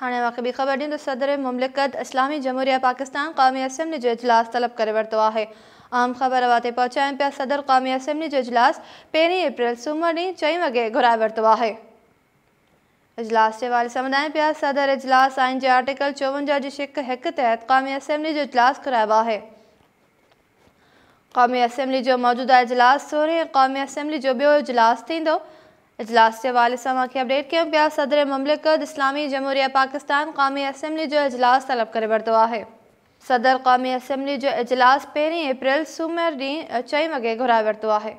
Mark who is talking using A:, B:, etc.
A: हाणे भी ख़बर तो सदर मुमलिकत इस्लामी जमहूरिया पाकिस्तान क़ौमी असम्बली जो इजलास तलब कर वरतो है आम ख़बर वाते पहुचाइनि पे सदर क़ौमी असम्बली जो इजलास पेरी अप्रैल सूमरु ॾींहुं चई वगे घुरा वरतो है इजलास के वारे समुदाय पे सदर इजलास आइन के आर्टिकल चौवंजा जी शिक एक तहत क़ौमी असम्बली जो इजलास घुराया है क़ौमी असम्बली जो मौजूदा इजलास सोरे क़ौमी असम्बली जो बो इजलास अजलास से वाल समा की अपडेट के प्याज सदर ममलिकत इस्लामी जमहूरिया पाकिस्तान कौमी असम्बली जो अजलास तलब कर वरतो है सदर कौमी असम्बली जो अजलास पेरी अप्रैल सूमर ढी चई वगे घुरा वरितो है